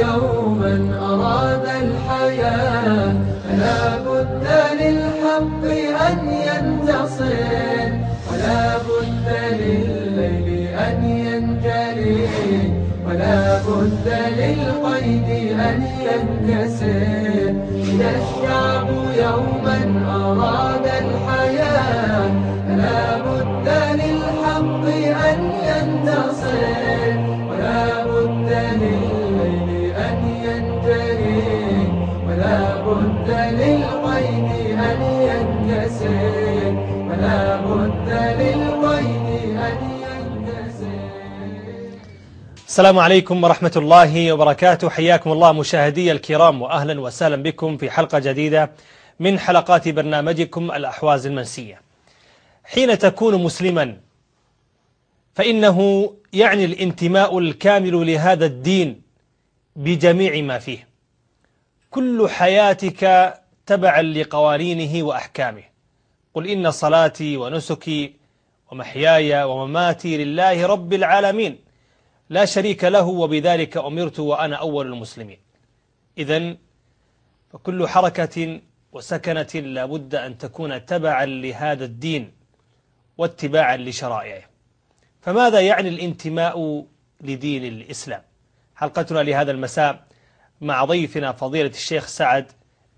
يوما أراد الحياة فلا بد للحق أن ينتصر ولا بد للليل أن ينجلي ولا بد للقيد أن ينكسر إذا الشعب يوما أراد السلام عليكم ورحمة الله وبركاته حياكم الله مشاهدي الكرام وأهلا وسهلا بكم في حلقة جديدة من حلقات برنامجكم الأحواز المنسية حين تكون مسلما فإنه يعني الانتماء الكامل لهذا الدين بجميع ما فيه كل حياتك تبعا لقوانينه وأحكامه قل إن صلاتي ونسكي ومحياي ومماتي لله رب العالمين لا شريك له وبذلك أمرت وأنا أول المسلمين إذا فكل حركة وسكنة لابد أن تكون تبعا لهذا الدين واتباعا لشرائعه فماذا يعني الانتماء لدين الإسلام حلقتنا لهذا المساء مع ضيفنا فضيلة الشيخ سعد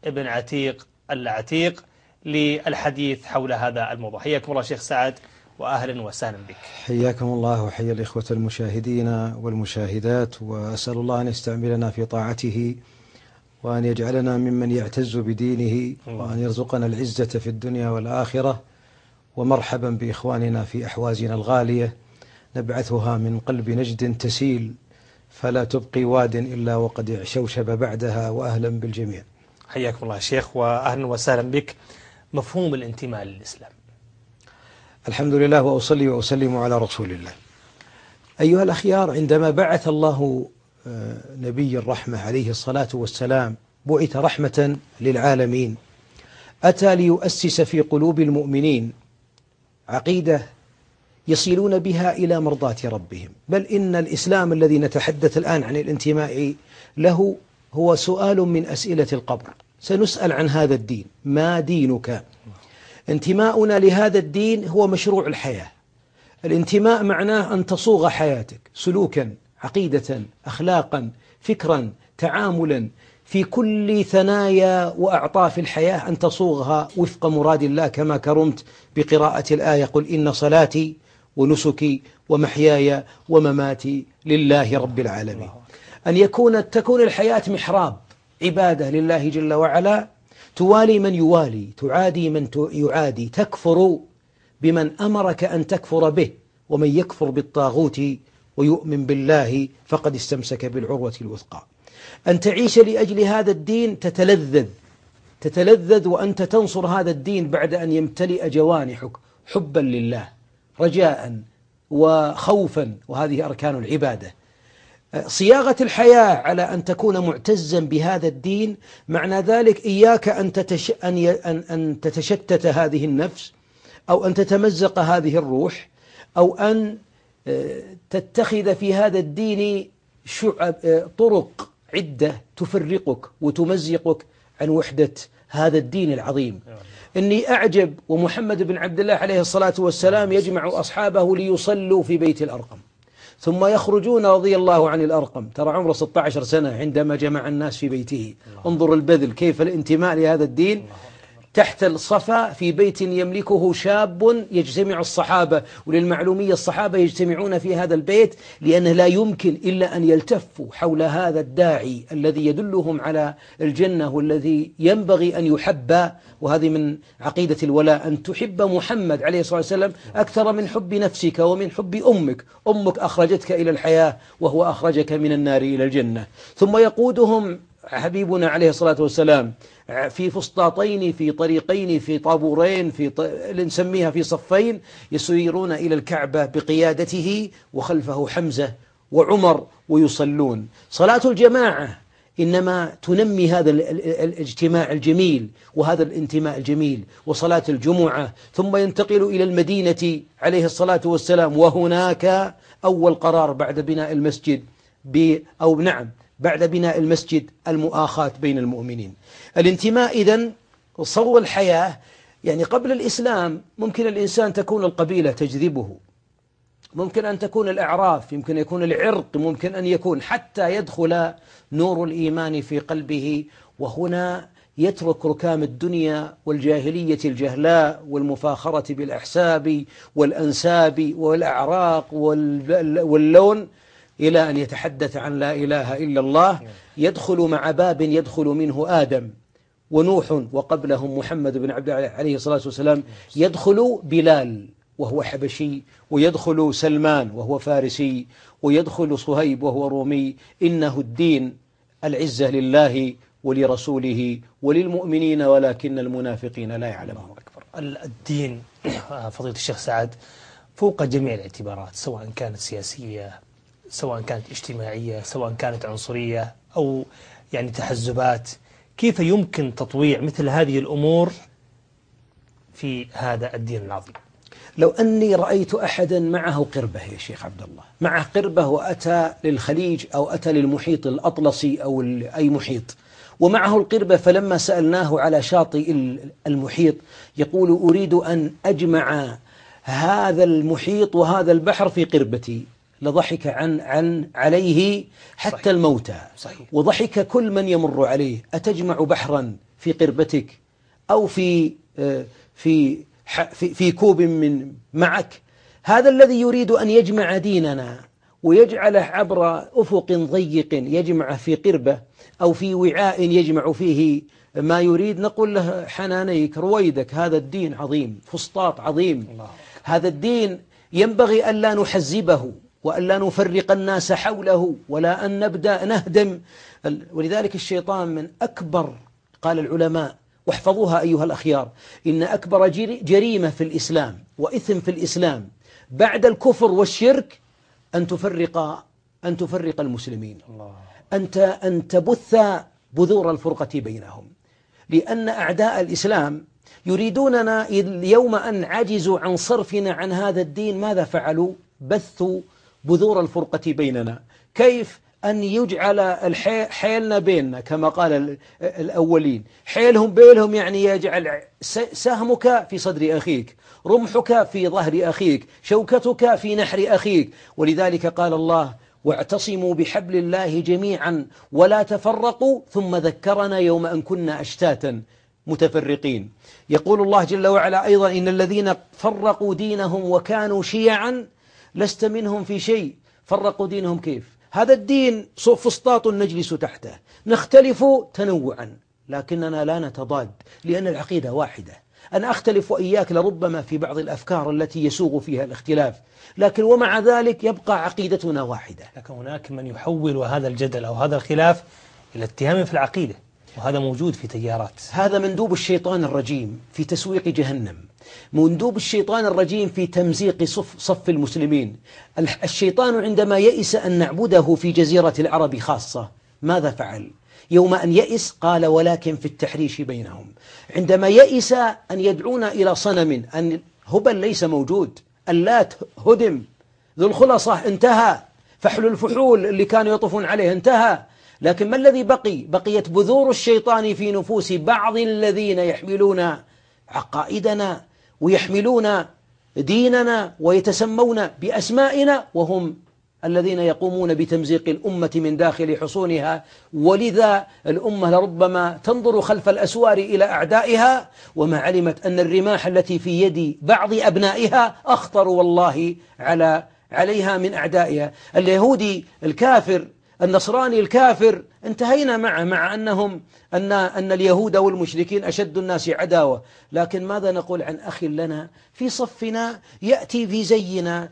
بن عتيق العتيق للحديث حول هذا الموضوع حياكم الله شيخ سعد وأهلا وسهلا بك حياكم الله وحيا الإخوة المشاهدين والمشاهدات وأسأل الله أن يستعملنا في طاعته وأن يجعلنا ممن يعتز بدينه وأن يرزقنا العزة في الدنيا والآخرة ومرحبا بإخواننا في أحوازنا الغالية نبعثها من قلب نجد تسيل فلا تبقي واد إلا وقد شوشب بعدها وأهلا بالجميع حياكم الله شيخ وأهلا وسهلا بك مفهوم الانتماء للإسلام الحمد لله واصلي واسلم على رسول الله. ايها الاخيار عندما بعث الله آه، نبي الرحمه عليه الصلاه والسلام بعث رحمه للعالمين اتى ليؤسس في قلوب المؤمنين عقيده يصلون بها الى مرضاه ربهم، بل ان الاسلام الذي نتحدث الان عن الانتماء له هو سؤال من اسئله القبر، سنسال عن هذا الدين، ما دينك؟ انتماؤنا لهذا الدين هو مشروع الحياة الانتماء معناه أن تصوغ حياتك سلوكا عقيدة أخلاقا فكرا تعاملا في كل ثنايا وأعطاف الحياة أن تصوغها وفق مراد الله كما كرمت بقراءة الآية قل إن صلاتي ونسكي ومحياي ومماتي لله رب العالمين أن يكون تكون الحياة محراب عبادة لله جل وعلا توالي من يوالي تعادي من يعادي تكفر بمن أمرك أن تكفر به ومن يكفر بالطاغوت ويؤمن بالله فقد استمسك بالعروة الوثقى أن تعيش لأجل هذا الدين تتلذذ تتلذذ وأنت تنصر هذا الدين بعد أن يمتلئ جوانحك حبا لله رجاء وخوفا وهذه أركان العبادة صياغة الحياة على أن تكون معتزا بهذا الدين معنى ذلك إياك أن, تتش أن, ي... أن... أن تتشتت هذه النفس أو أن تتمزق هذه الروح أو أن آه، تتخذ في هذا الدين شعب آه، طرق عدة تفرقك وتمزقك عن وحدة هذا الدين العظيم إني أعجب ومحمد بن عبد الله عليه الصلاة والسلام يجمع أصحابه ليصلوا في بيت الأرقم ثم يخرجون رضي الله عن الأرقم ترى عمره 16 سنة عندما جمع الناس في بيته انظر البذل كيف الانتماء لهذا الدين تحت الصفا في بيت يملكه شاب يجتمع الصحابة وللمعلومية الصحابة يجتمعون في هذا البيت لأنه لا يمكن إلا أن يلتفوا حول هذا الداعي الذي يدلهم على الجنة والذي ينبغي أن يحب وهذه من عقيدة الولاء أن تحب محمد عليه الصلاة والسلام أكثر من حب نفسك ومن حب أمك أمك أخرجتك إلى الحياة وهو أخرجك من النار إلى الجنة ثم يقودهم حبيبنا عليه الصلاة والسلام في فسطاطين في طريقين في طابورين في ط... نسميها في صفين يسيرون إلى الكعبة بقيادته وخلفه حمزة وعمر ويصلون صلاة الجماعة إنما تنمي هذا الاجتماع الجميل وهذا الانتماء الجميل وصلاة الجمعة ثم ينتقل إلى المدينة عليه الصلاة والسلام وهناك أول قرار بعد بناء المسجد أو نعم بعد بناء المسجد المؤاخاة بين المؤمنين الانتماء إذا صو الحياة يعني قبل الإسلام ممكن الإنسان تكون القبيلة تجذبه ممكن أن تكون الأعراف يمكن يكون العرق ممكن أن يكون حتى يدخل نور الإيمان في قلبه وهنا يترك ركام الدنيا والجاهلية الجهلاء والمفاخرة بالأحساب والأنساب والأعراق واللون إلى أن يتحدث عن لا إله إلا الله يدخل مع باب يدخل منه آدم ونوح وقبلهم محمد بن عبد عليه الصلاة والسلام يدخل بلال وهو حبشي ويدخل سلمان وهو فارسي ويدخل صهيب وهو رومي إنه الدين العزة لله ولرسوله وللمؤمنين ولكن المنافقين لا يعلمه أكبر الدين فضيلة الشيخ سعد فوق جميع الاعتبارات سواء كانت سياسية سواء كانت اجتماعية سواء كانت عنصرية أو يعني تحزبات كيف يمكن تطويع مثل هذه الأمور في هذا الدين العظيم لو أني رأيت أحدا معه قربة يا شيخ عبد الله معه قربة وأتى للخليج أو أتى للمحيط الأطلسي أو أي محيط ومعه القربة فلما سألناه على شاطئ المحيط يقول أريد أن أجمع هذا المحيط وهذا البحر في قربتي لضحك عن عن عليه حتى صحيح الموتى صحيح وضحك كل من يمر عليه أتجمع بحرا في قربتك أو في آه، في في, في كوب من معك هذا الذي يريد أن يجمع ديننا ويجعله عبر أفق ضيق يجمعه في قربة أو في وعاء يجمع فيه ما يريد نقول له حنانيك رويدك هذا الدين عظيم فسطاط عظيم الله. هذا الدين ينبغي ألا نحزبه وألا نفرق الناس حوله ولا أن نبدأ نهدم ولذلك الشيطان من أكبر قال العلماء واحفظوها أيها الأخيار إن أكبر جريمة في الإسلام وإثم في الإسلام بعد الكفر والشرك أن تفرق أن تفرق المسلمين أنت أن تبث بذور الفرقة بينهم لأن أعداء الإسلام يريدوننا اليوم أن عجزوا عن صرفنا عن هذا الدين ماذا فعلوا؟ بثوا بذور الفرقة بيننا كيف أن يجعل حيلنا بيننا كما قال الأولين حيلهم بينهم يعني يجعل سهمك في صدر أخيك رمحك في ظهر أخيك شوكتك في نحر أخيك ولذلك قال الله واعتصموا بحبل الله جميعا ولا تفرقوا ثم ذكرنا يوم أن كنا أشتاتا متفرقين يقول الله جل وعلا أيضا إن الذين فرقوا دينهم وكانوا شيعا لست منهم في شيء فرقوا دينهم كيف هذا الدين فسطاط نجلس تحته نختلف تنوعا لكننا لا نتضاد لأن العقيدة واحدة أنا أختلف وإياك لربما في بعض الأفكار التي يسوغ فيها الاختلاف لكن ومع ذلك يبقى عقيدتنا واحدة لكن هناك من يحول هذا الجدل أو هذا الخلاف إلى اتهام في العقيدة وهذا موجود في تيارات هذا مندوب الشيطان الرجيم في تسويق جهنم مندوب الشيطان الرجيم في تمزيق صف, صف المسلمين الشيطان عندما يئس أن نعبده في جزيرة العرب خاصة ماذا فعل؟ يوم أن يئس قال ولكن في التحريش بينهم عندما يئس أن يدعونا إلى صنم أن هبل ليس موجود اللات هدم ذو الخلصة انتهى فحل الفحول اللي كانوا يطوفون عليه انتهى لكن ما الذي بقي بقيت بذور الشيطان في نفوس بعض الذين يحملون عقائدنا ويحملون ديننا ويتسمون بأسمائنا وهم الذين يقومون بتمزيق الأمة من داخل حصونها ولذا الأمة لربما تنظر خلف الأسوار إلى أعدائها وما علمت أن الرماح التي في يد بعض أبنائها أخطر والله على عليها من أعدائها اليهودي الكافر النصراني الكافر انتهينا معه مع أنهم أن, أن اليهود والمشركين أشد الناس عداوة لكن ماذا نقول عن أخ لنا في صفنا يأتي في زينا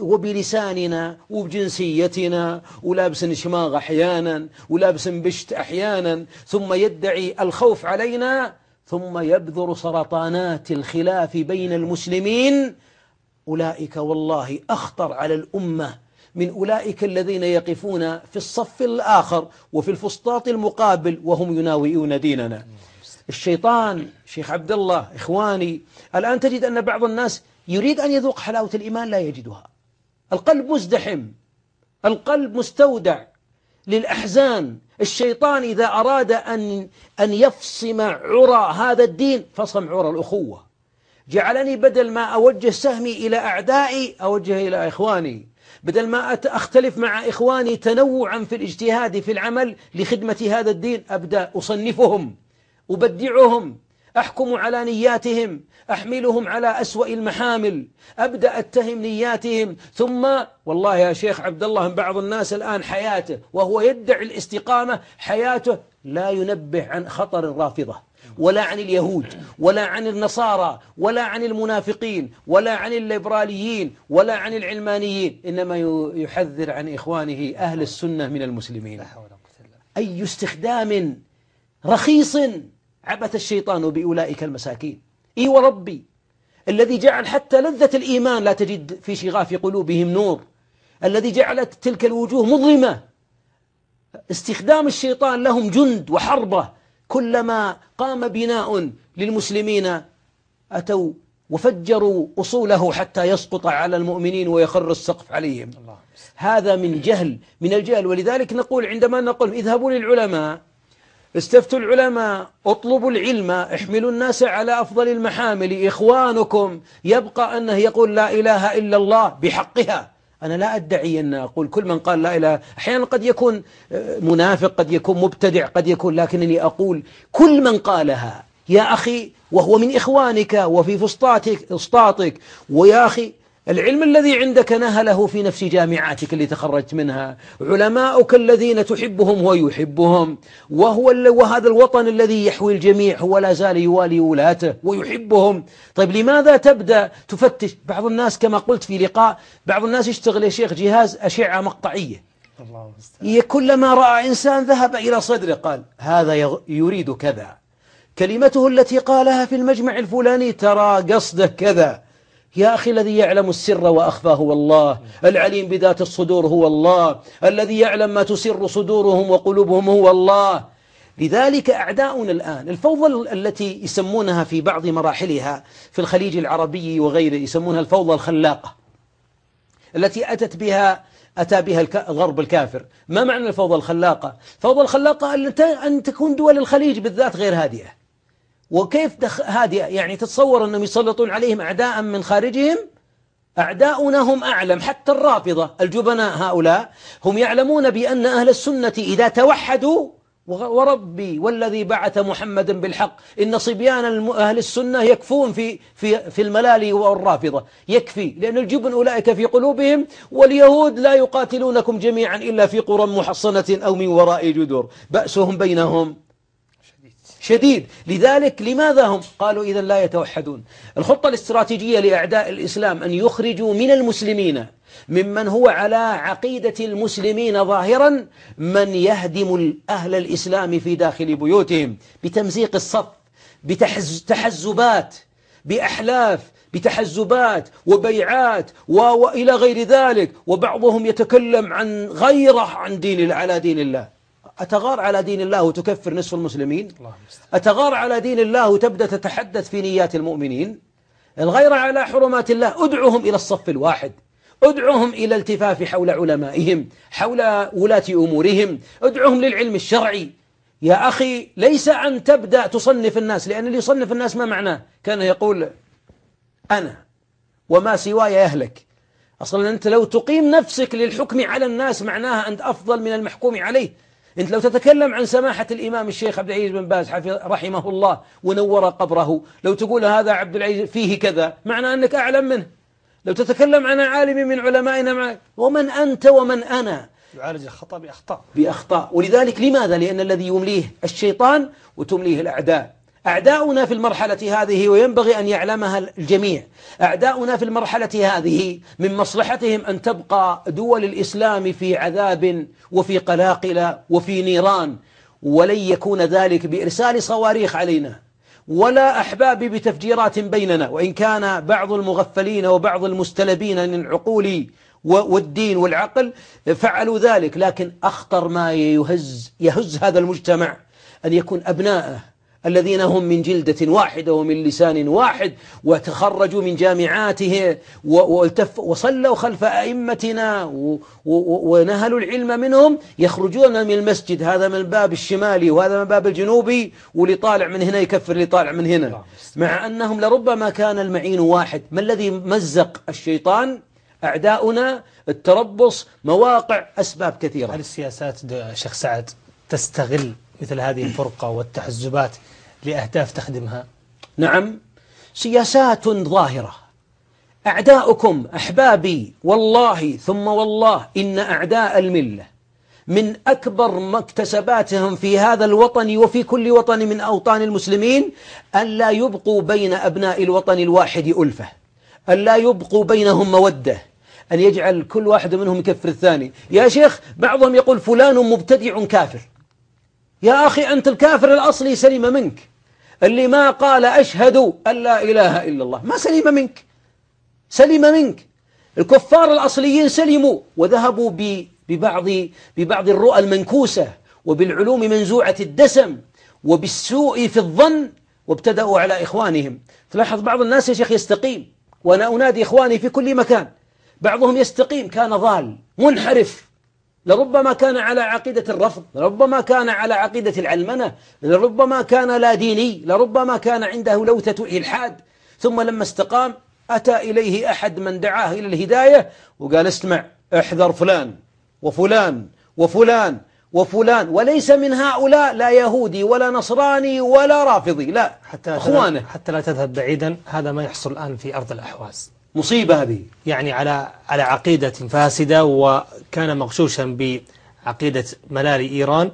وبلساننا وبجنسيتنا ولابس شماغ أحيانا ولابس بشت أحيانا ثم يدعي الخوف علينا ثم يبذر سرطانات الخلاف بين المسلمين أولئك والله أخطر على الأمة من أولئك الذين يقفون في الصف الآخر وفي الفسطاط المقابل وهم يناوئون ديننا الشيطان شيخ عبد الله إخواني الآن تجد أن بعض الناس يريد أن يذوق حلاوة الإيمان لا يجدها القلب مزدحم القلب مستودع للأحزان الشيطان إذا أراد أن, أن يفصم عرى هذا الدين فصم عرى الأخوة جعلني بدل ما أوجه سهمي إلى أعدائي أوجه إلى إخواني بدل ما أختلف مع إخواني تنوعا في الاجتهاد في العمل لخدمة هذا الدين أبدأ أصنفهم أبدعهم أحكم على نياتهم أحملهم على أسوأ المحامل أبدأ أتهم نياتهم ثم والله يا شيخ عبد الله بعض الناس الآن حياته وهو يدعي الاستقامة حياته لا ينبه عن خطر الرافضة ولا عن اليهود ولا عن النصارى ولا عن المنافقين ولا عن الليبراليين ولا عن العلمانيين إنما يحذر عن إخوانه أهل السنة من المسلمين أي استخدام رخيص عبث الشيطان بأولئك المساكين إي وربي الذي جعل حتى لذة الإيمان لا تجد في شغاف قلوبهم نور الذي جعلت تلك الوجوه مظلمة استخدام الشيطان لهم جند وحربة كلما قام بناء للمسلمين أتوا وفجروا أصوله حتى يسقط على المؤمنين ويخر السقف عليهم هذا من جهل من الجهل ولذلك نقول عندما نقول اذهبوا للعلماء استفتوا العلماء اطلبوا العلم احملوا الناس على أفضل المحامل إخوانكم يبقى أنه يقول لا إله إلا الله بحقها أنا لا أدعي أن أقول كل من قال لا إله أحيانا قد يكون آه، منافق قد يكون مبتدع قد يكون لكنني أقول كل من قالها يا أخي وهو من إخوانك وفي فسطاطك ويا أخي العلم الذي عندك نهله في نفس جامعاتك اللي تخرجت منها علماؤك الذين تحبهم ويحبهم وهو وهذا الوطن الذي يحوي الجميع هو لا زال يوالي ولاته ويحبهم طيب لماذا تبدأ تفتش بعض الناس كما قلت في لقاء بعض الناس يشتغل يا شيخ جهاز أشعة مقطعية الله كلما رأى إنسان ذهب إلى صدره قال هذا يريد كذا كلمته التي قالها في المجمع الفلاني ترى قصده كذا يا أخي الذي يعلم السر وأخفى هو الله العليم بذات الصدور هو الله الذي يعلم ما تسر صدورهم وقلوبهم هو الله لذلك أعداؤنا الآن الفوضى التي يسمونها في بعض مراحلها في الخليج العربي وغيره يسمونها الفوضى الخلاقة التي أتت بها أتى بها الغرب الكافر ما معنى الفوضى الخلاقة؟ فوضى الخلاقة أن تكون دول الخليج بالذات غير هادئة وكيف دخ... هذه يعني تتصور أنهم يسلطون عليهم أعداء من خارجهم أعداؤنا هم أعلم حتى الرافضة الجبناء هؤلاء هم يعلمون بأن أهل السنة إذا توحدوا وربي والذي بعث محمدا بالحق إن صبيان أهل السنة يكفون في, في, في الملال والرافضة يكفي لأن الجبن أولئك في قلوبهم واليهود لا يقاتلونكم جميعا إلا في قرى محصنة أو من وراء جدر بأسهم بينهم شديد لذلك لماذا هم قالوا إذا لا يتوحدون الخطة الاستراتيجية لأعداء الإسلام أن يخرجوا من المسلمين ممن هو على عقيدة المسلمين ظاهرا من يهدم أهل الإسلام في داخل بيوتهم بتمزيق الصف بتحزبات بأحلاف بتحزبات وبيعات وإلى غير ذلك وبعضهم يتكلم عن غيره عن دين على دين الله أتغار على دين الله وتكفر نصف المسلمين أتغار على دين الله وتبدأ تتحدث في نيات المؤمنين الغير على حرمات الله أدعوهم إلى الصف الواحد أدعوهم إلى التفاف حول علمائهم حول ولاة أمورهم أدعوهم للعلم الشرعي يا أخي ليس أن تبدأ تصنف الناس لأن اللي يصنف الناس ما معناه كان يقول أنا وما سواي يهلك أصلا أنت لو تقيم نفسك للحكم على الناس معناها أنت أفضل من المحكوم عليه أنت لو تتكلم عن سماحة الإمام الشيخ عبد العزيز بن باز حفظ رحمه الله ونور قبره لو تقول هذا عبد العزيز فيه كذا معنى أنك أعلم منه لو تتكلم عن عالم من علمائنا معك ومن أنت ومن أنا يعالج الخطأ بأخطاء بأخطاء ولذلك لماذا؟ لأن الذي يمليه الشيطان وتمليه الأعداء أعداؤنا في المرحلة هذه وينبغي أن يعلمها الجميع أعداؤنا في المرحلة هذه من مصلحتهم أن تبقى دول الإسلام في عذاب وفي قلاقل وفي نيران ولن يكون ذلك بإرسال صواريخ علينا ولا أحبابي بتفجيرات بيننا وإن كان بعض المغفلين وبعض المستلبين من العقول والدين والعقل فعلوا ذلك لكن أخطر ما يهز, يهز هذا المجتمع أن يكون أبناءه الذين هم من جلدة واحدة ومن لسان واحد وتخرجوا من جامعاته وصلوا خلف أئمتنا ونهلوا العلم منهم يخرجون من المسجد هذا من الباب الشمالي وهذا من الباب الجنوبي واللي طالع من هنا يكفر اللي طالع من هنا مع أنهم لربما كان المعين واحد ما الذي مزق الشيطان أعداؤنا التربص مواقع أسباب كثيرة هل السياسات شيخ سعد تستغل مثل هذه الفرقة والتحزبات لأهداف تخدمها نعم سياسات ظاهرة أعداؤكم أحبابي والله ثم والله إن أعداء الملة من أكبر مكتسباتهم في هذا الوطن وفي كل وطن من أوطان المسلمين أن لا يبقوا بين أبناء الوطن الواحد ألفة أن لا يبقوا بينهم مودة أن يجعل كل واحد منهم يكفر الثاني يا شيخ بعضهم يقول فلان مبتدع كافر يا أخي أنت الكافر الأصلي سلم منك اللي ما قال أشهد أن لا إله إلا الله ما سلم منك سلم منك الكفار الأصليين سلموا وذهبوا ببعض ببعض الرؤى المنكوسة وبالعلوم منزوعة الدسم وبالسوء في الظن وابتدأوا على إخوانهم تلاحظ بعض الناس يا شيخ يستقيم وأنا أنادي إخواني في كل مكان بعضهم يستقيم كان ضال منحرف لربما كان على عقيدة الرفض لربما كان على عقيدة العلمنة لربما كان لا ديني لربما كان عنده لوثة إلحاد ثم لما استقام أتى إليه أحد من دعاه إلى الهداية وقال اسمع احذر فلان وفلان وفلان وفلان وليس من هؤلاء لا يهودي ولا نصراني ولا رافضي لا حتى أخوانه حتى لا تذهب بعيدا هذا ما يحصل الآن في أرض الأحواز مصيبة هذه يعني على على عقيدة فاسدة وكان مغشوشا بعقيدة ملال إيران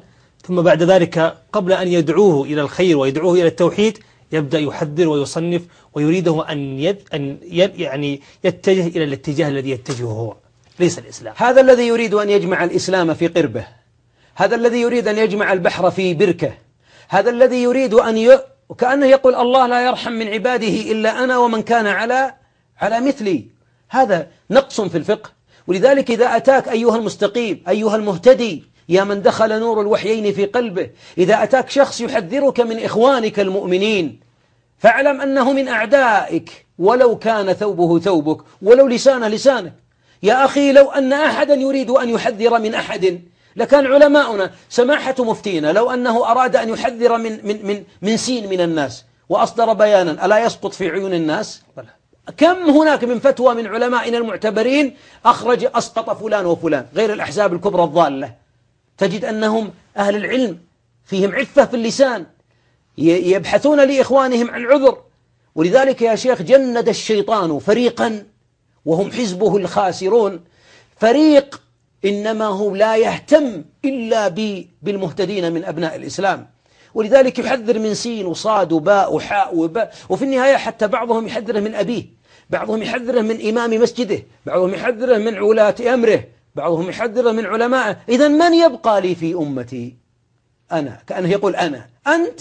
ثم بعد ذلك قبل أن يدعوه إلى الخير ويدعوه إلى التوحيد يبدأ يحذر ويصنف ويريده أن, يد أن يد يعني يتجه إلى الاتجاه الذي يتجهه هو ليس الإسلام هذا الذي يريد أن يجمع الإسلام في قربه هذا الذي يريد أن يجمع البحر في بركة هذا الذي يريد أن ي... وكأنه يقول الله لا يرحم من عباده إلا أنا ومن كان على على مثلي هذا نقص في الفقه ولذلك إذا أتاك أيها المستقيم أيها المهتدي يا من دخل نور الوحيين في قلبه إذا أتاك شخص يحذرك من إخوانك المؤمنين فاعلم أنه من أعدائك ولو كان ثوبه ثوبك ولو لسانه لسانك يا أخي لو أن أحدا يريد أن يحذر من أحد لكان علماؤنا سماحة مفتينا لو أنه أراد أن يحذر من, من, من, من سين من الناس وأصدر بيانا ألا يسقط في عيون الناس؟ بلى كم هناك من فتوى من علمائنا المعتبرين أخرج أسقط فلان وفلان غير الأحزاب الكبرى الضالة تجد أنهم أهل العلم فيهم عفة في اللسان يبحثون لإخوانهم عن عذر ولذلك يا شيخ جند الشيطان فريقا وهم حزبه الخاسرون فريق إنما هو لا يهتم إلا بالمهتدين من أبناء الإسلام ولذلك يحذر من سين وصاد وباء وحاء وباء وفي النهاية حتى بعضهم يحذره من أبيه بعضهم يحذره من إمام مسجده بعضهم يحذره من علاة أمره بعضهم يحذره من علمائه إذا من يبقى لي في أمتي أنا كأنه يقول أنا أنت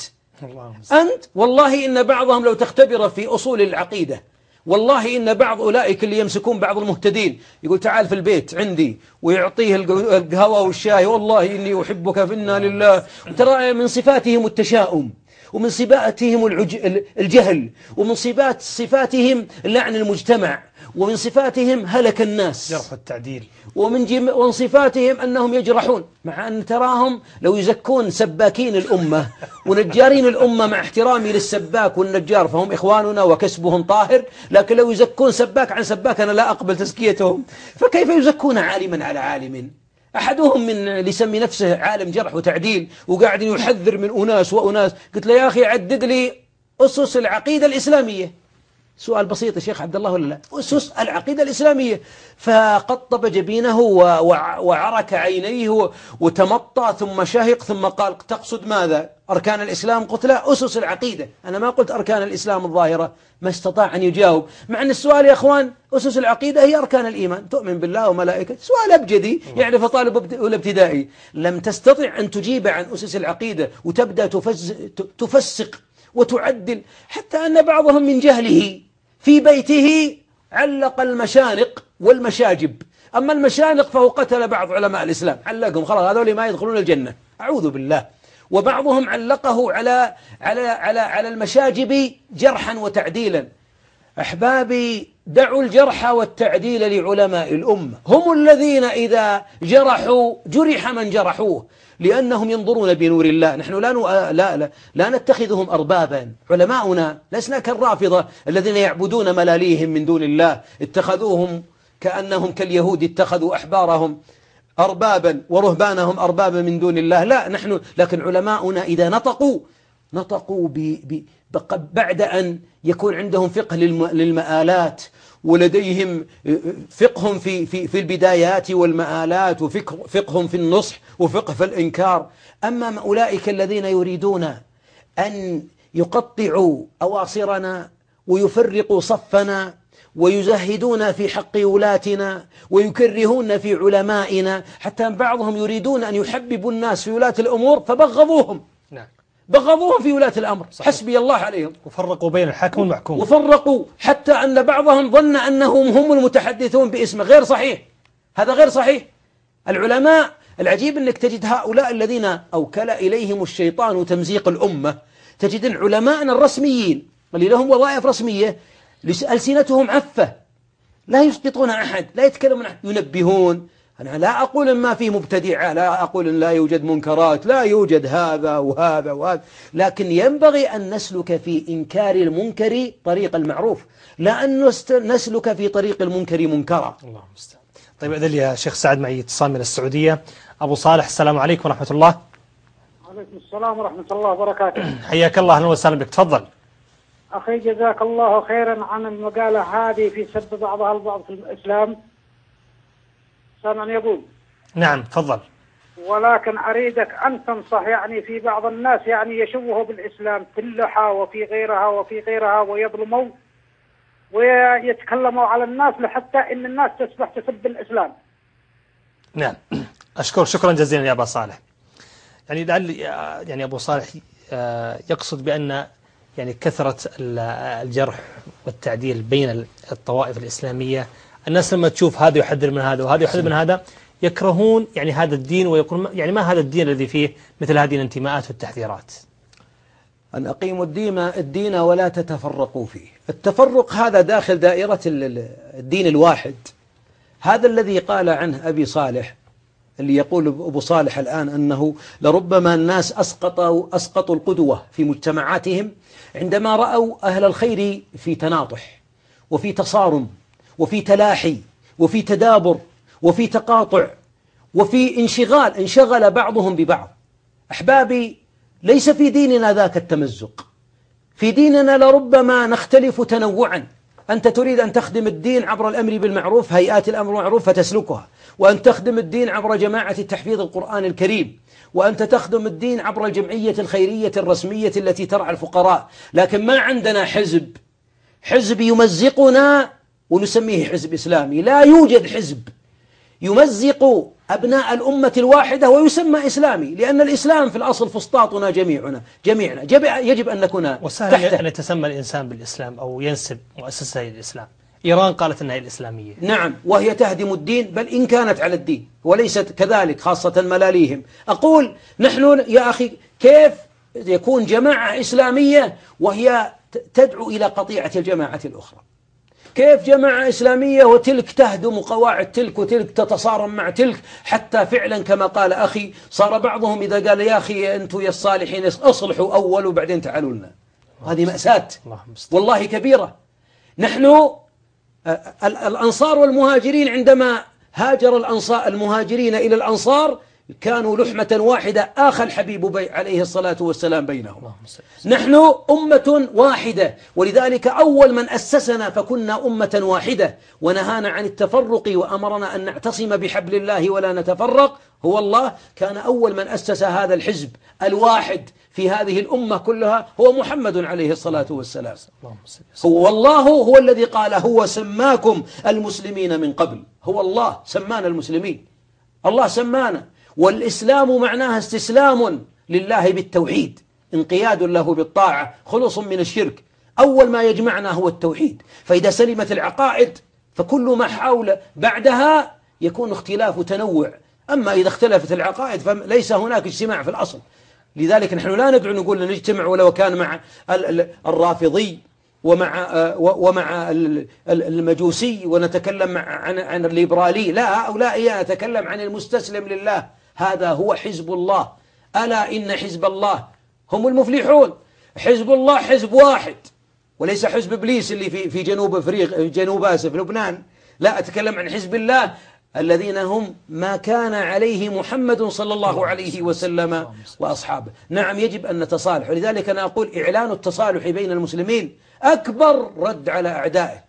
أنت والله إن بعضهم لو تختبر في أصول العقيدة والله إن بعض أولئك اللي يمسكون بعض المهتدين يقول تعال في البيت عندي ويعطيه القهوة والشاي والله إني أحبك فإنا لله ترى من صفاتهم التشاؤم ومن صفاتهم الجهل ومن صفات صفاتهم لعن المجتمع ومن صفاتهم هلك الناس جرح التعديل ومن, جم... ومن صفاتهم أنهم يجرحون مع أن تراهم لو يزكون سباكين الأمة ونجارين الأمة مع احترامي للسباك والنجار فهم إخواننا وكسبهم طاهر لكن لو يزكون سباك عن سباك أنا لا أقبل تزكيتهم فكيف يزكون عالما على عالم أحدهم من اللي يسمي نفسه عالم جرح وتعديل وقاعد يحذر من أناس وأناس قلت له يا أخي عدد لي أسس العقيدة الإسلامية سؤال بسيط يا شيخ عبد الله ولا لا أسس العقيدة الإسلامية فقطب جبينه وعرك عينيه وتمطى ثم شهق ثم قال تقصد ماذا أركان الإسلام قلت لا أسس العقيدة أنا ما قلت أركان الإسلام الظاهرة ما استطاع أن يجاوب مع أن السؤال يا أخوان أسس العقيدة هي أركان الإيمان تؤمن بالله وملائكته سؤال أبجدي يعرف طالب الابتدائي لم تستطع أن تجيب عن أسس العقيدة وتبدأ تفسق وتعدل حتى أن بعضهم من جهله في بيته علق المشانق والمشاجب أما المشانق فهو قتل بعض علماء الإسلام علقهم خلاص هذول ما يدخلون الجنة أعوذ بالله وبعضهم علقه على على على على المشاجب جرحا وتعديلا أحبابي دعوا الجرح والتعديل لعلماء الأمة هم الذين إذا جرحوا جرح من جرحوه لأنهم ينظرون بنور الله نحن لا, لا, لا, لا نتخذهم أربابا علماؤنا لسنا كالرافضة الذين يعبدون ملاليهم من دون الله اتخذوهم كأنهم كاليهود اتخذوا أحبارهم أربابا ورهبانهم أربابا من دون الله لا نحن لكن علماؤنا إذا نطقوا نطقوا ب ب بعد أن يكون عندهم فقه للمآلات ولديهم آه، آه، فقه في في في البدايات والمآلات وفقه وفقهم في النصح وفقه في الإنكار أما أولئك الذين يريدون أن يقطعوا أواصرنا ويفرقوا صفنا ويزهدون في حق ولاتنا ويكرهون في علمائنا حتى بعضهم يريدون أن يحببوا الناس في ولاة الأمور فبغضوهم نعم. بغضوهم في ولاة الأمر صحيح. حسبي الله عليهم وفرقوا بين الحاكم والمحكوم وفرقوا حتى أن بعضهم ظن أنهم هم المتحدثون باسمه غير صحيح هذا غير صحيح العلماء العجيب أنك تجد هؤلاء الذين أوكل إليهم الشيطان تمزيق الأمة تجد علماءنا الرسميين اللي لهم وظائف رسمية ألسنتهم عفة لا يسقطون أحد لا يتكلمون أحد ينبهون أنا لا أقول ما فيه مبتدعة لا أقول إن لا يوجد منكرات لا يوجد هذا وهذا وهذا لكن ينبغي أن نسلك في إنكار المنكر طريق المعروف لا أن نسلك في طريق المنكر منكرا الله المستعان طيب أذل يا شيخ سعد معي اتصال من السعودية أبو صالح السلام عليكم ورحمة الله عليكم السلام ورحمة الله وبركاته حياك الله أهلا وسهلا بك تفضل أخي جزاك الله خيرا عن المقالة هذه في سب بعضها البعض في الإسلام سامعني يقول نعم تفضل ولكن أريدك أن تنصح يعني في بعض الناس يعني يشوه بالإسلام في اللحى وفي غيرها وفي غيرها ويظلموا ويتكلموا على الناس لحتى إن الناس تصبح تسب الإسلام نعم أشكر شكرا جزيلا يا أبا صالح يعني لعل يعني أبو صالح آه، يقصد بأن يعني كثرة الجرح والتعديل بين الطوائف الإسلامية الناس لما تشوف هذا يحذر من هذا وهذا يحذر من هذا يكرهون يعني هذا الدين ويقول يعني ما هذا الدين الذي فيه مثل هذه الانتماءات والتحذيرات أن أقيموا الدين, الدين ولا تتفرقوا فيه التفرق هذا داخل دائرة الدين الواحد هذا الذي قال عنه أبي صالح اللي يقول أبو صالح الآن أنه لربما الناس أسقطوا, أسقطوا القدوة في مجتمعاتهم عندما رأوا أهل الخير في تناطح وفي تصارم وفي تلاحي وفي تدابر وفي تقاطع وفي انشغال انشغل بعضهم ببعض أحبابي ليس في ديننا ذاك التمزق في ديننا لربما نختلف تنوعا أنت تريد أن تخدم الدين عبر الأمر بالمعروف هيئات الأمر المعروف فتسلكها وأن تخدم الدين عبر جماعة تحفيظ القرآن الكريم وأنت تخدم الدين عبر الجمعية الخيرية الرسمية التي ترعى الفقراء لكن ما عندنا حزب حزب يمزقنا ونسميه حزب إسلامي لا يوجد حزب يمزق أبناء الأمة الواحدة ويسمى إسلامي لأن الإسلام في الأصل فسطاطنا جميعنا جميعنا يجب أن نكون وسهل أن يتسمى الإنسان بالإسلام أو ينسب مؤسسة الإسلام إيران قالت أنها الإسلامية نعم وهي تهدم الدين بل إن كانت على الدين وليست كذلك خاصة ملاليهم أقول نحن يا أخي كيف يكون جماعة إسلامية وهي تدعو إلى قطيعة الجماعة الأخرى كيف جماعة إسلامية وتلك تهدم قواعد تلك وتلك تتصارم مع تلك حتى فعلا كما قال أخي صار بعضهم إذا قال يا أخي أنتم يا الصالحين أصلحوا أول وبعدين تعالوا لنا هذه مأساة والله كبيرة نحن الأنصار والمهاجرين عندما هاجر الأنصار المهاجرين إلى الأنصار كانوا لحمة واحدة آخى الحبيب بي عليه الصلاة والسلام بينهم نحن أمة واحدة ولذلك أول من أسسنا فكنا أمة واحدة ونهانا عن التفرق وأمرنا أن نعتصم بحبل الله ولا نتفرق هو الله كان أول من أسس هذا الحزب الواحد في هذه الأمة كلها هو محمد عليه الصلاة والسلام هو الله هو الذي قال هو سماكم المسلمين من قبل هو الله سمانا المسلمين الله سمانا والإسلام معناها استسلام لله بالتوحيد انقياد له بالطاعة خلص من الشرك أول ما يجمعنا هو التوحيد فإذا سلمت العقائد فكل ما حول بعدها يكون اختلاف تنوع أما إذا اختلفت العقائد فليس هناك اجتماع في الأصل لذلك نحن لا ندعو نقول نجتمع ولو كان مع الرافضي ومع ومع المجوسي ونتكلم عن عن الليبرالي لا هؤلاء نتكلم عن المستسلم لله هذا هو حزب الله ألا إن حزب الله هم المفلحون حزب الله حزب واحد وليس حزب إبليس اللي في في جنوب أفريقيا جنوب آسف لبنان لا أتكلم عن حزب الله الذين هم ما كان عليه محمد صلى الله عليه وسلم وأصحابه نعم يجب أن نتصالح ولذلك أنا أقول إعلان التصالح بين المسلمين أكبر رد على أعدائه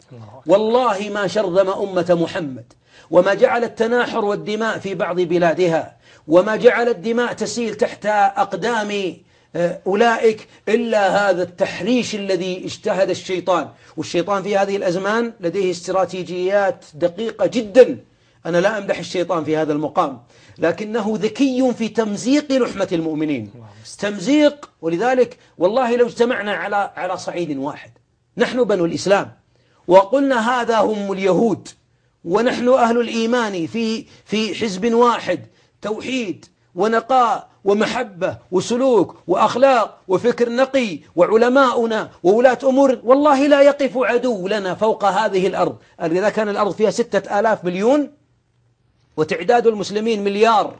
والله ما شرذم أمة محمد وما جعل التناحر والدماء في بعض بلادها وما جعل الدماء تسيل تحت أقدام آه، أولئك إلا هذا التحريش الذي اجتهد الشيطان والشيطان في هذه الأزمان لديه استراتيجيات دقيقة جدا أنا لا أمدح الشيطان في هذا المقام لكنه ذكي في تمزيق لحمة المؤمنين تمزيق ولذلك والله لو اجتمعنا على على صعيد واحد نحن بنو الإسلام وقلنا هذا هم اليهود ونحن أهل الإيمان في في حزب واحد توحيد ونقاء ومحبة وسلوك وأخلاق وفكر نقي وعلماؤنا وولاة أمور والله لا يقف عدو لنا فوق هذه الأرض إذا كان الأرض فيها ستة آلاف مليون وتعداد المسلمين مليار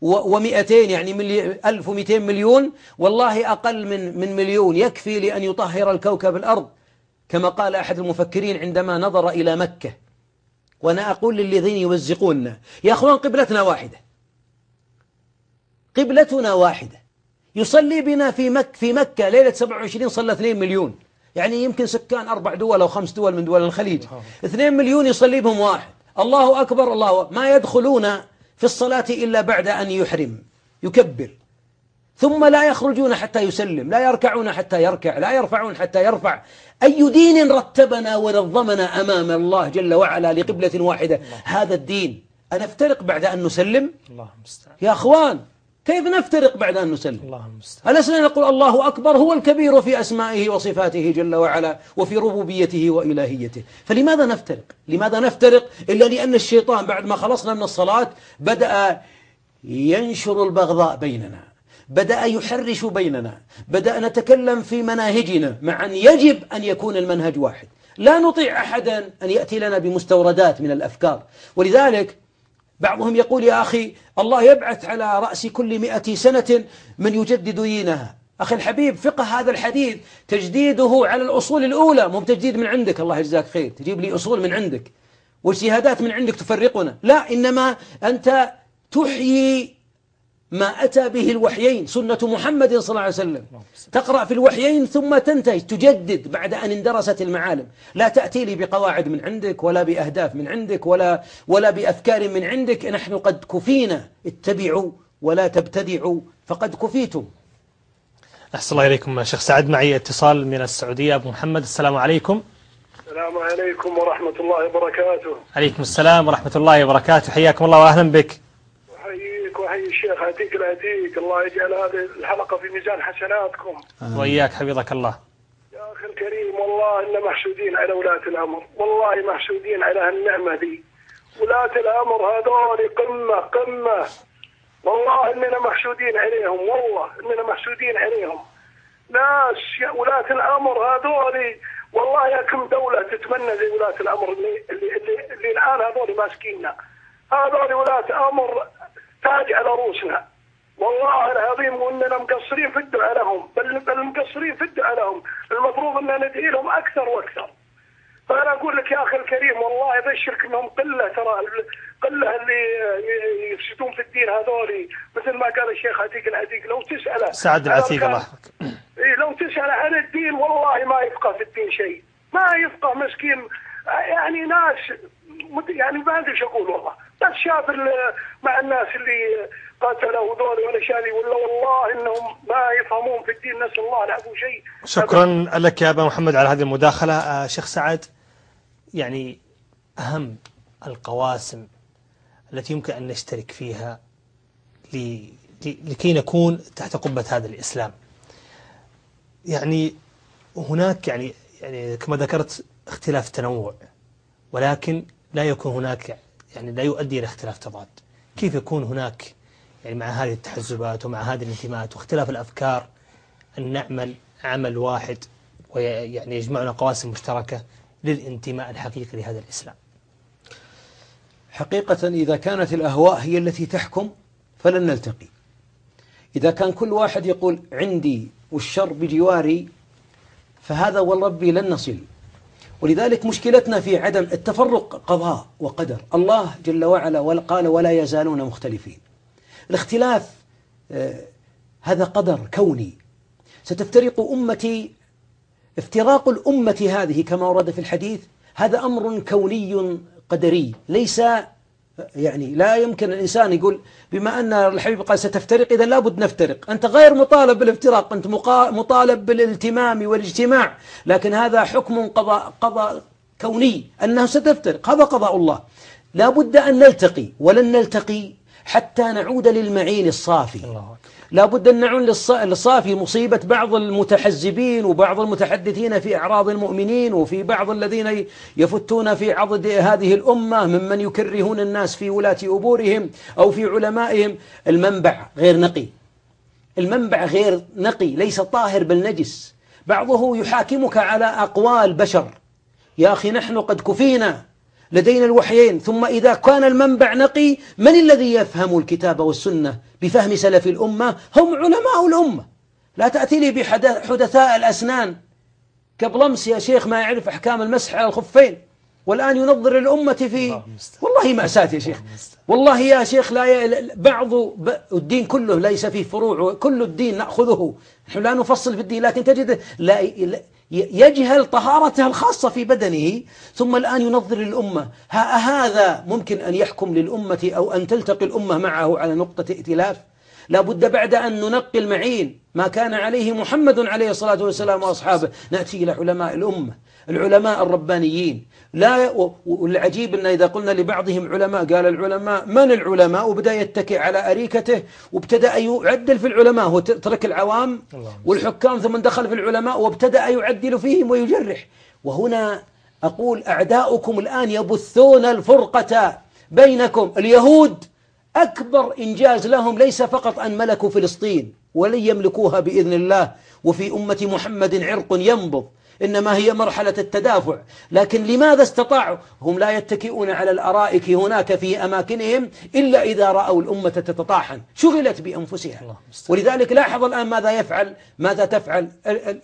ومئتين يعني ألف ومئتين مليون والله أقل من من مليون يكفي لأن يطهر الكوكب الأرض كما قال أحد المفكرين عندما نظر إلى مكة وأنا أقول للذين يوزقوننا يا أخوان قبلتنا واحدة قبلتنا واحدة يصلي بنا في مك في مكة ليلة 27 صلى 2 مليون يعني يمكن سكان أربع دول أو خمس دول من دول الخليج 2 مليون يصلي بهم واحد الله أكبر الله ما يدخلون في الصلاة إلا بعد أن يحرم يكبر ثم لا يخرجون حتى يسلم لا يركعون حتى يركع لا يرفعون حتى يرفع أي دين رتبنا ونظمنا أمام الله جل وعلا لقبلة واحدة هذا الدين أنفترق بعد أن نسلم الله يا أخوان كيف نفترق بعد أن نسلم الله ألسنا نقول الله أكبر هو الكبير في أسمائه وصفاته جل وعلا وفي ربوبيته وإلهيته فلماذا نفترق لماذا نفترق إلا لأن الشيطان بعد ما خلصنا من الصلاة بدأ ينشر البغضاء بيننا بدأ يحرش بيننا بدأ نتكلم في مناهجنا مع أن يجب أن يكون المنهج واحد لا نطيع أحدا أن يأتي لنا بمستوردات من الأفكار ولذلك بعضهم يقول يا أخي الله يبعث على رأس كل مئة سنة من يجدد دينها أخي الحبيب فقه هذا الحديث تجديده على الأصول الأولى مو تجديد من عندك الله يجزاك خير تجيب لي أصول من عندك واجتهادات من عندك تفرقنا لا إنما أنت تحيي ما أتى به الوحيين سنة محمد صلى الله عليه وسلم تقرأ في الوحيين ثم تنتهي تجدد بعد أن اندرست المعالم لا تأتي لي بقواعد من عندك ولا بأهداف من عندك ولا, ولا بأفكار من عندك نحن قد كفينا اتبعوا ولا تبتدعوا فقد كفيتم أحسن الله إليكم شيخ سعد معي اتصال من السعودية أبو محمد السلام عليكم السلام عليكم ورحمة الله وبركاته عليكم السلام ورحمة الله وبركاته حياكم الله وأهلا بك وحي الشيخ هديك لهديك الله يجعل هذه الحلقة في ميزان حسناتكم وإياك حفظك الله يا أخي الكريم والله إن محسودين على ولاة الأمر والله محسودين على هالنعمة ذي ولاة الأمر هذول قمة قمة والله إننا محسودين عليهم والله إننا محسودين عليهم ناس يا ولاة الأمر هذول والله يا كم دولة تتمنى زي ولاة الأمر اللي, اللي, اللي, اللي الآن هذول ماسكيننا هذول ولاة أمر تاج على رؤوسنا والله العظيم واننا مقصرين في الدعاء لهم بل بل مقصرين في الدعاء لهم المفروض اننا ندعي لهم اكثر واكثر فانا اقول لك يا اخي الكريم والله ابشرك انهم قله ترى قله اللي يفسدون في الدين هذول مثل ما قال الشيخ عتيق العتيق لو تساله سعد العتيق الله يحفظك إيه، لو تساله عن الدين والله ما يبقى في الدين شيء ما يبقى مسكين يعني ناس يعني ما ادري ايش اقول والله بس شاف مع الناس اللي قاتلوا ذول ولا شالي ولا والله انهم ما يفهمون في الدين نسال الله العفو شيء شكرا أبقى. لك يا ابا محمد على هذه المداخله آه، شيخ سعد يعني اهم القواسم التي يمكن ان نشترك فيها لي لكي نكون تحت قبه هذا الاسلام يعني هناك يعني يعني كما ذكرت اختلاف تنوع ولكن لا يكون هناك يعني يعني لا يؤدي إلى اختلاف تضاد كيف يكون هناك يعني مع هذه التحزبات ومع هذه الانتماءات واختلاف الأفكار أن نعمل عمل واحد ويعني يجمعنا قواسم مشتركة للانتماء الحقيقي لهذا الإسلام حقيقة إذا كانت الأهواء هي التي تحكم فلن نلتقي إذا كان كل واحد يقول عندي والشر بجواري فهذا والرب لن نصل ولذلك مشكلتنا في عدم التفرق قضاء وقدر الله جل وعلا قال ولا يزالون مختلفين الاختلاف آه، هذا قدر كوني ستفترق أمتي افتراق الأمة هذه كما ورد في الحديث هذا أمر كوني قدري ليس يعني لا يمكن الإنسان يقول بما أن الحبيب قال ستفترق إذا لابد نفترق أنت غير مطالب بالافتراق أنت مطالب بالالتمام والاجتماع لكن هذا حكم قضاء, قضاء كوني أنه ستفترق هذا قضاء الله لابد أن نلتقي ولن نلتقي حتى نعود للمعين الصافي الله لابد أن نعن للصافي مصيبة بعض المتحزبين وبعض المتحدثين في أعراض المؤمنين وفي بعض الذين يفتون في عضد هذه الأمة ممن يكرهون الناس في ولاة أبورهم أو في علمائهم المنبع غير نقي المنبع غير نقي ليس طاهر بل نجس بعضه يحاكمك على أقوال بشر يا أخي نحن قد كفينا لدينا الوحيين ثم إذا كان المنبع نقي من الذي يفهم الكتاب والسنة بفهم سلف الأمة هم علماء الأمة لا تأتي لي بحدثاء الأسنان كبلمس يا شيخ ما يعرف أحكام المسح على الخفين والآن ينظر الأمة في والله مأساة يا شيخ والله يا شيخ لا ي... بعض ب... الدين كله ليس فيه فروع كل الدين نأخذه نحن لا نفصل في الدين لكن تجد لا يجهل طهارته الخاصة في بدنه ثم الآن ينظر للأمة هذا ممكن أن يحكم للأمة أو أن تلتقي الأمة معه على نقطة ائتلاف لا بد بعد أن ننقي المعين ما كان عليه محمد عليه الصلاة والسلام وأصحابه نأتي إلى علماء الأمة العلماء الربانيين لا والعجيب انه إذا قلنا لبعضهم علماء قال العلماء من العلماء وبدأ يتكئ على أريكته وابتدأ يعدل في العلماء هو ترك العوام والحكام ثم دخل في العلماء وابتدأ يعدل فيهم ويجرح وهنا أقول أعداؤكم الآن يبثون الفرقة بينكم اليهود أكبر إنجاز لهم ليس فقط أن ملكوا فلسطين ولن يملكوها بإذن الله وفي أمة محمد عرق ينبض إنما هي مرحلة التدافع لكن لماذا استطاعوا هم لا يتكئون على الأرائك هناك في أماكنهم إلا إذا رأوا الأمة تتطاحن شغلت بأنفسها ولذلك لاحظ الآن ماذا يفعل ماذا تفعل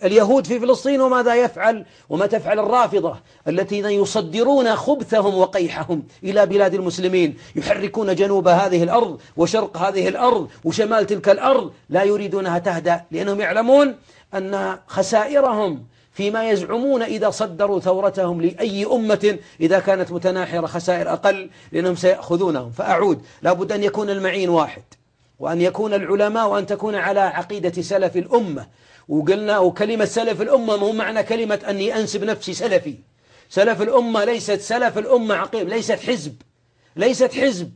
اليهود في فلسطين وماذا يفعل وما تفعل الرافضة الذين يصدرون خبثهم وقيحهم إلى بلاد المسلمين يحركون جنوب هذه الأرض وشرق هذه الأرض وشمال تلك الأرض لا يريدونها تهدأ لأنهم يعلمون أن خسائرهم فيما يزعمون إذا صدروا ثورتهم لأي أمة إذا كانت متناحرة خسائر أقل لأنهم سيأخذونهم فأعود لابد أن يكون المعين واحد وأن يكون العلماء وأن تكون على عقيدة سلف الأمة وقلنا وكلمة سلف الأمة مو معنى كلمة أني أنسب نفسي سلفي سلف الأمة ليست سلف الأمة عقيم ليست حزب ليست حزب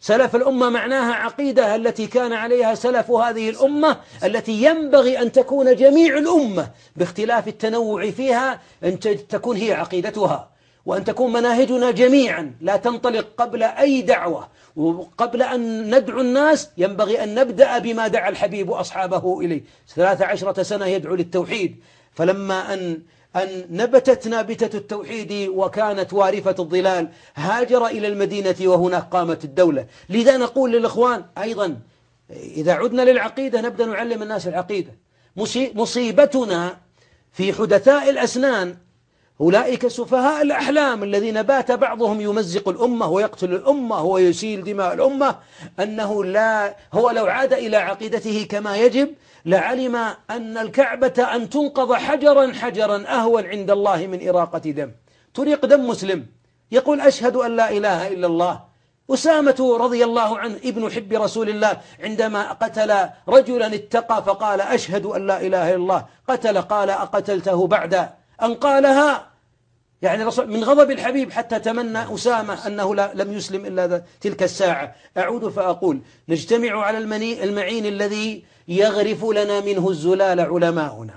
سلف الأمة معناها عقيدة التي كان عليها سلف هذه الأمة التي ينبغي أن تكون جميع الأمة باختلاف التنوع فيها أن تكون هي عقيدتها وأن تكون مناهجنا جميعا لا تنطلق قبل أي دعوة وقبل أن ندعو الناس ينبغي أن نبدأ بما دعا الحبيب أصحابه إليه 13 عشرة سنة يدعو للتوحيد فلما أن أن نبتت نابتة التوحيد وكانت وارفة الظلال هاجر إلى المدينة وهناك قامت الدولة لذا نقول للإخوان أيضا إذا عدنا للعقيدة نبدأ نعلم الناس العقيدة مصيبتنا في حدثاء الأسنان أولئك سفهاء الأحلام الذين بات بعضهم يمزق الأمة ويقتل الأمة ويسيل دماء الأمة أنه لا هو لو عاد إلى عقيدته كما يجب لعلم أن الكعبة أن تنقض حجرا حجرا أهون عند الله من إراقة دم تريق دم مسلم يقول أشهد أن لا إله إلا الله أسامة رضي الله عنه ابن حب رسول الله عندما قتل رجلا اتقى فقال أشهد أن لا إله إلا الله قتل قال أقتلته بعد أن قالها يعني من غضب الحبيب حتى تمنى أسامة أنه لا لم يسلم إلا تلك الساعة أعود فأقول نجتمع على المعين الذي يغرف لنا منه الزلال علماؤنا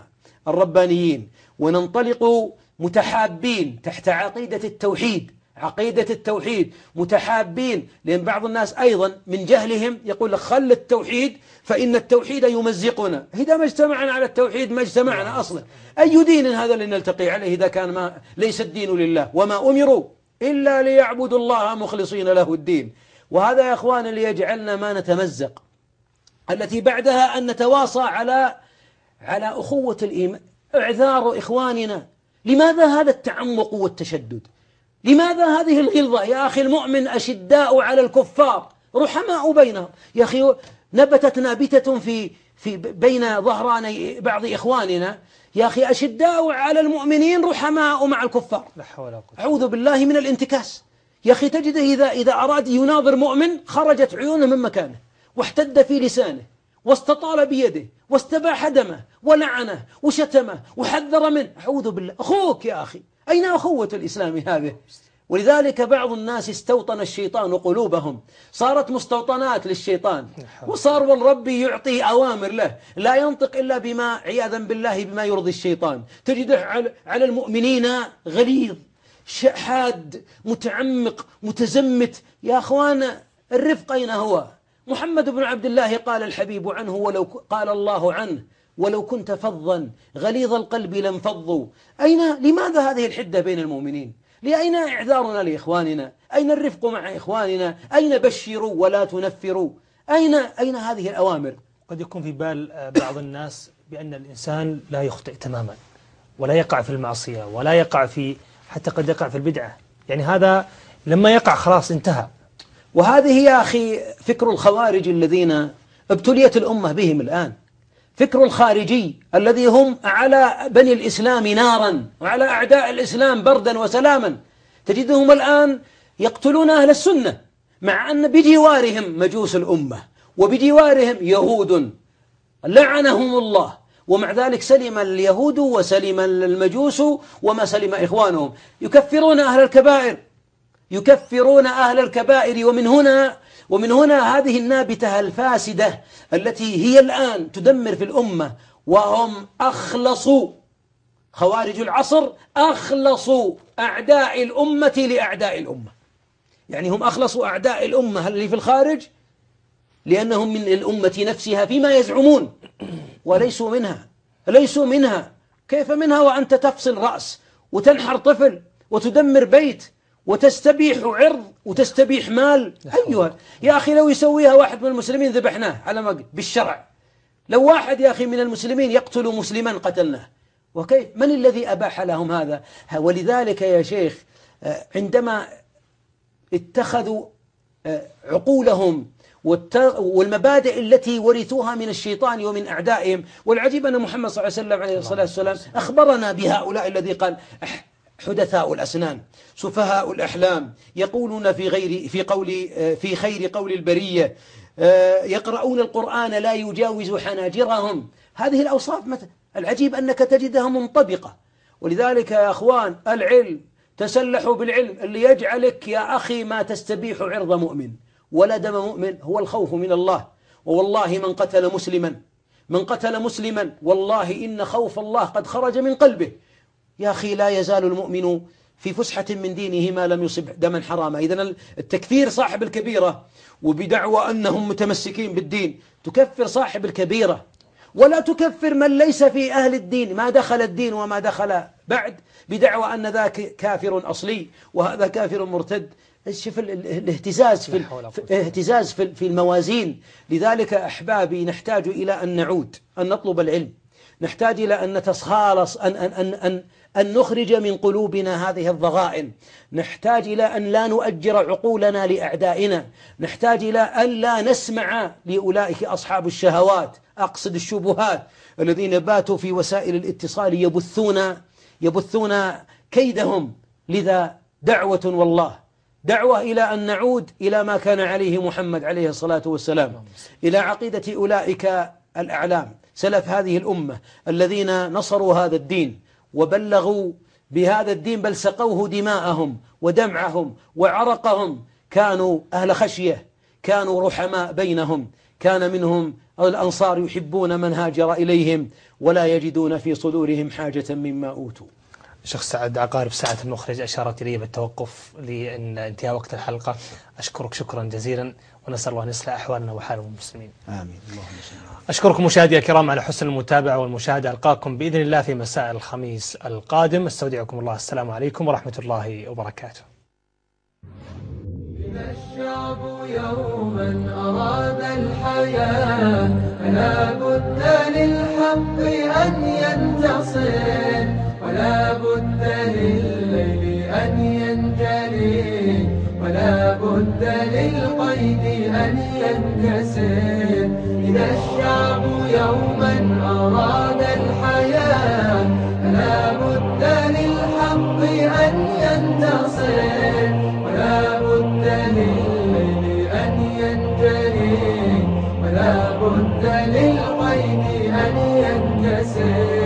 الربانيين وننطلق متحابين تحت عقيدة التوحيد عقيدة التوحيد متحابين لأن بعض الناس أيضا من جهلهم يقول لك خل التوحيد فإن التوحيد يمزقنا إذا ما اجتمعنا على التوحيد ما اجتمعنا أصلا أي دين هذا اللي نلتقي عليه إذا كان ما ليس الدين لله وما أمروا إلا ليعبدوا الله مخلصين له الدين وهذا يا أخوان اللي يجعلنا ما نتمزق التي بعدها أن نتواصى على على أخوة الإيمان إعذار إخواننا لماذا هذا التعمق والتشدد لماذا هذه الغلظة يا أخي المؤمن أشداء على الكفار رحماء بينهم يا أخي نبتت نابتة في في بين ظهراني بعض إخواننا يا أخي أشداء على المؤمنين رحماء مع الكفار لا حول ولا أعوذ بالله من الانتكاس يا أخي تجده إذا, إذا أراد يناظر مؤمن خرجت عيونه من مكانه واحتد في لسانه واستطال بيده واستباح دمه ولعنه وشتمه وحذر منه أعوذ بالله أخوك يا أخي أين أخوة الإسلام هذه ولذلك بعض الناس استوطن الشيطان قلوبهم صارت مستوطنات للشيطان وصار والرب يعطي أوامر له لا ينطق إلا بما عياذا بالله بما يرضي الشيطان تجده على المؤمنين غليظ شحاد متعمق متزمت يا أخوان الرفق أين هو محمد بن عبد الله قال الحبيب عنه ولو قال الله عنه ولو كنت فظا غليظ القلب لانفضوا أين لماذا هذه الحدة بين المؤمنين لأين إعذارنا لإخواننا أين الرفق مع إخواننا أين بشروا ولا تنفروا أين, أين هذه الأوامر قد يكون في بال آه، بعض الناس بأن الإنسان لا يخطئ تماما ولا يقع في المعصية ولا يقع في حتى قد يقع في البدعة يعني هذا لما يقع خلاص انتهى وهذه يا أخي فكر الخوارج الذين ابتليت الأمة بهم الآن فكر الخارجي الذي هم على بني الإسلام نارا وعلى أعداء الإسلام بردا وسلاما تجدهم الآن يقتلون أهل السنة مع أن بجوارهم مجوس الأمة وبجوارهم يهود لعنهم الله ومع ذلك سلم اليهود وسلم المجوس وما سلم إخوانهم يكفرون أهل الكبائر يكفرون أهل الكبائر ومن هنا ومن هنا هذه النابتة الفاسدة التي هي الآن تدمر في الأمة وهم أخلصوا خوارج العصر أخلصوا أعداء الأمة لأعداء الأمة يعني هم أخلص أعداء الأمة اللي في الخارج لأنهم من الأمة نفسها فيما يزعمون وليسوا منها ليسوا منها كيف منها وأنت تفصل رأس وتنحر طفل وتدمر بيت وتستبيح عرض وتستبيح مال أيها يا أخي لو يسويها واحد من المسلمين ذبحناه على ما بالشرع لو واحد يا أخي من المسلمين يقتل مسلما قتلناه وكيف من الذي أباح لهم هذا ولذلك يا شيخ آه، عندما اتخذوا آه، عقولهم والمبادئ التي ورثوها من الشيطان ومن أعدائهم والعجيب أن محمد صلى الله عليه وسلم عليه الصلاة والسلام أخبرنا بهؤلاء الذي قال حدثاء الأسنان سفهاء الأحلام يقولون في غير في قول في خير قول البرية آه، يقرؤون القرآن لا يجاوز حناجرهم هذه الأوصاف مثل العجيب أنك تجدها منطبقة ولذلك يا أخوان العلم تسلحوا بالعلم اللي يجعلك يا أخي ما تستبيح عرض مؤمن ولا دم مؤمن هو الخوف من الله ووالله من قتل مسلما من قتل مسلما والله إن خوف الله قد خرج من قلبه يا أخي لا يزال المؤمن في فسحة من دينه ما لم يصب دما حراما إذا التكفير صاحب الكبيرة وبدعوى أنهم متمسكين بالدين تكفر صاحب الكبيرة ولا تكفر من ليس في أهل الدين ما دخل الدين وما دخل بعد بدعوى أن ذاك كافر أصلي وهذا كافر مرتد شوف الاهتزاز في الاهتزاز في الموازين لذلك أحبابي نحتاج إلى أن نعود أن نطلب العلم نحتاج إلى أن نتخالص أن أن أن, أن أن نخرج من قلوبنا هذه الضغائن نحتاج إلى أن لا نؤجر عقولنا لأعدائنا نحتاج إلى أن لا نسمع لأولئك أصحاب الشهوات أقصد الشبهات الذين باتوا في وسائل الاتصال يبثون يبثون كيدهم لذا دعوة والله دعوة إلى أن نعود إلى ما كان عليه محمد عليه الصلاة والسلام إلى عقيدة أولئك الأعلام سلف هذه الأمة الذين نصروا هذا الدين وبلغوا بهذا الدين بل سقوه دماءهم ودمعهم وعرقهم كانوا أهل خشية كانوا رحماء بينهم كان منهم الأنصار يحبون من هاجر إليهم ولا يجدون في صدورهم حاجة مما أوتوا شيخ سعد عقارب ساعة المخرج أشارت لي بالتوقف لأن وقت الحلقة أشكرك شكرا جزيلا ونسأل الله أن يصلح أحوالنا وحال المسلمين آمين اللهم أشكركم مشاهدي الكرام على حسن المتابعة والمشاهدة ألقاكم بإذن الله في مساء الخميس القادم استودعكم الله السلام عليكم ورحمة الله وبركاته الشعب يوما أراد الحياة فلا بد للحق أن ينتصر ولا بد للليل أن ينجلي ولا بد للقيد أن ينكسر إذا الشعب يوما أراد الحياة فلا بد للحق أن ينتصر ولا بد للليل أن ينجلي ولا بد للقيد أن ينكسر